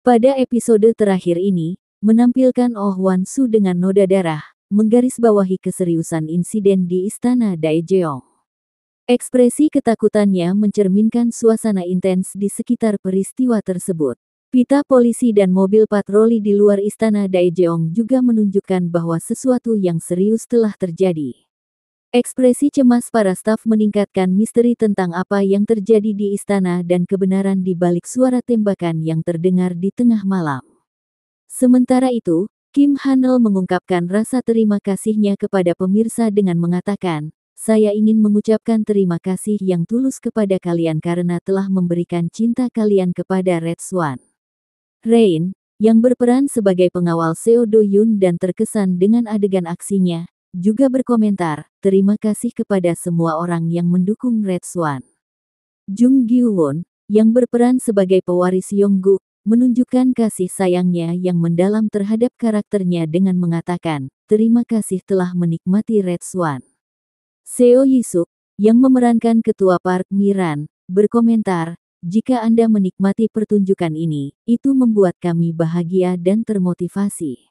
Pada episode terakhir ini, menampilkan Oh Wan Su dengan noda darah, menggarisbawahi keseriusan insiden di Istana Daejeong. Ekspresi ketakutannya mencerminkan suasana intens di sekitar peristiwa tersebut. Pita polisi dan mobil patroli di luar istana Daejeong juga menunjukkan bahwa sesuatu yang serius telah terjadi. Ekspresi cemas para staf meningkatkan misteri tentang apa yang terjadi di istana dan kebenaran di balik suara tembakan yang terdengar di tengah malam. Sementara itu, Kim Hanel mengungkapkan rasa terima kasihnya kepada pemirsa dengan mengatakan, saya ingin mengucapkan terima kasih yang tulus kepada kalian karena telah memberikan cinta kalian kepada Red Swan. Rain, yang berperan sebagai pengawal Seo Do Yun dan terkesan dengan adegan aksinya, juga berkomentar, terima kasih kepada semua orang yang mendukung Red Swan. Jung Gi-won, yang berperan sebagai pewaris Yonggu menunjukkan kasih sayangnya yang mendalam terhadap karakternya dengan mengatakan, terima kasih telah menikmati Red Swan. Seo Yisuk, yang memerankan ketua Park Miran, berkomentar, jika Anda menikmati pertunjukan ini, itu membuat kami bahagia dan termotivasi.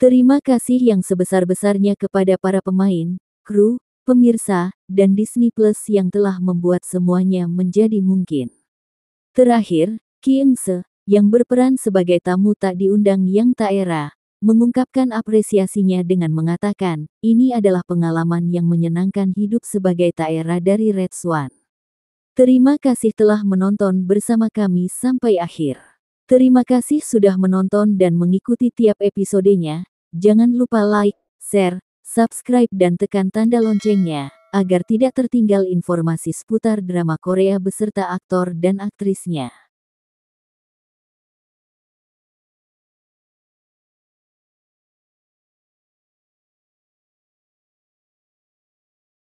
Terima kasih yang sebesar-besarnya kepada para pemain, kru, pemirsa, dan Disney Plus yang telah membuat semuanya menjadi mungkin. Terakhir, King Se, yang berperan sebagai tamu tak diundang yang tak era, mengungkapkan apresiasinya dengan mengatakan, ini adalah pengalaman yang menyenangkan hidup sebagai tak era dari Red Swan. Terima kasih telah menonton bersama kami sampai akhir. Terima kasih sudah menonton dan mengikuti tiap episodenya. Jangan lupa like, share, subscribe dan tekan tanda loncengnya agar tidak tertinggal informasi seputar drama Korea beserta aktor dan aktrisnya.